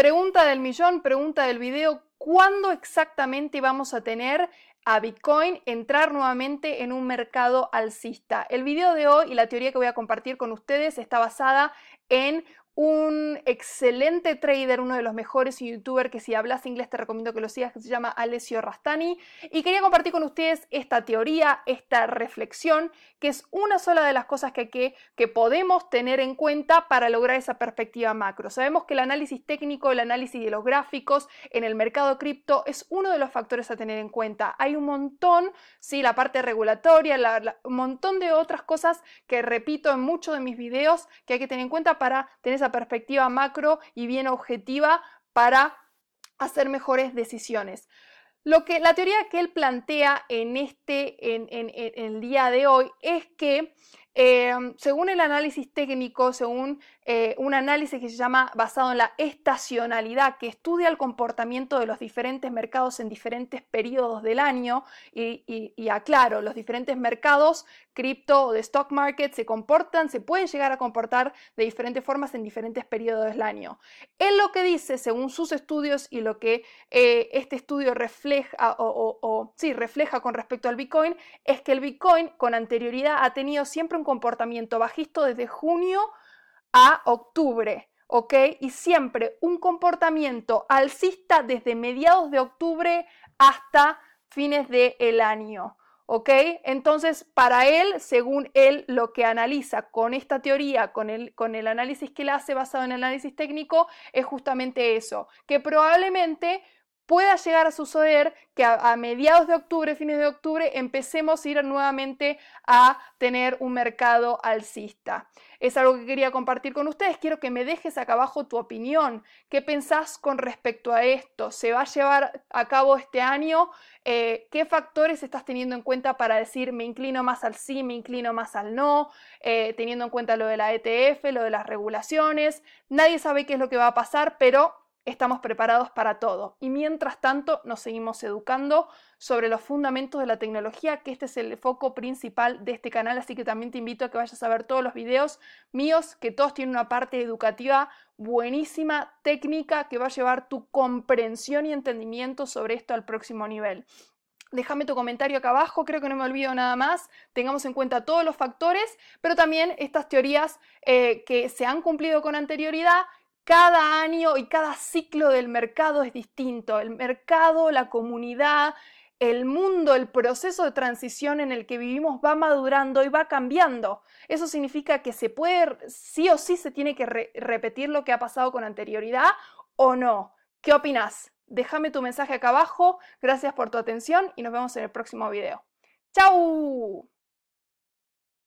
Pregunta del millón, pregunta del video, ¿cuándo exactamente vamos a tener a Bitcoin entrar nuevamente en un mercado alcista? El video de hoy y la teoría que voy a compartir con ustedes está basada en un excelente trader, uno de los mejores youtuber que si hablas inglés te recomiendo que lo sigas, se llama Alessio Rastani. Y quería compartir con ustedes esta teoría, esta reflexión, que es una sola de las cosas que, podemos tener en cuenta para lograr esa perspectiva macro. Sabemos que el análisis técnico, el análisis de los gráficos en el mercado cripto es uno de los factores a tener en cuenta. Hay un montón, la parte regulatoria, un montón de otras cosas que repito en muchos de mis videos que hay que tener en cuenta para tener esa perspectiva macro y bien objetiva para hacer mejores decisiones. Lo que, la teoría que él plantea en, este, en, en el día de hoy es que Em, según el análisis técnico, según eh, un análisis que se llama basado en la estacionalidad, que estudia el comportamiento de los diferentes mercados en diferentes periodos del año, y, aclaro, los diferentes mercados cripto o de stock market se comportan, se pueden llegar a comportar de diferentes formas en diferentes periodos del año. Él lo que dice, según sus estudios y lo que eh, este estudio refleja, o sí, refleja con respecto al Bitcoin, es que el Bitcoin con anterioridad ha tenido siempre un comportamiento bajista desde junio a octubre. ¿ok? Y siempre un comportamiento alcista desde mediados de octubre hasta fines del el año, ¿ok? Entonces, para él, según él, lo que analiza con esta teoría, con el, con el análisis que él hace basado en el análisis técnico, es justamente eso, que probablemente pueda llegar a suceder que a, mediados de octubre, fines de octubre, empecemos a ir nuevamente a tener un mercado alcista. Es algo que quería compartir con ustedes. Quiero que me dejes acá abajo tu opinión. ¿Qué pensás con respecto a esto? ¿Se va a llevar a cabo este año? Eh, ¿Qué factores estás teniendo en cuenta para decir me inclino más al sí, me inclino más al no? Eh, teniendo en cuenta lo de la ETF, lo de las regulaciones. Nadie sabe qué es lo que va a pasar, pero estamos preparados para todo. Y mientras tanto, nos seguimos educando sobre los fundamentos de la tecnología, que este es el foco principal de este canal, así que también te invito a que vayas a ver todos los videos míos, que todos tienen una parte educativa buenísima, técnica, que va a llevar tu comprensión y entendimiento sobre esto al próximo nivel. Déjame tu comentario acá abajo, creo que no me olvido nada más. Tengamos en cuenta todos los factores, pero también estas teorías eh, que se han cumplido con anterioridad cada año y cada ciclo del mercado es distinto. El mercado, la comunidad, el mundo, el proceso de transición en el que vivimos va madurando y va cambiando. Eso significa que se puede, sí o sí se tiene que repetir lo que ha pasado con anterioridad o no. ¿Qué opinas? Déjame tu mensaje acá abajo. Gracias por tu atención y nos vemos en el próximo video. ¡Chao!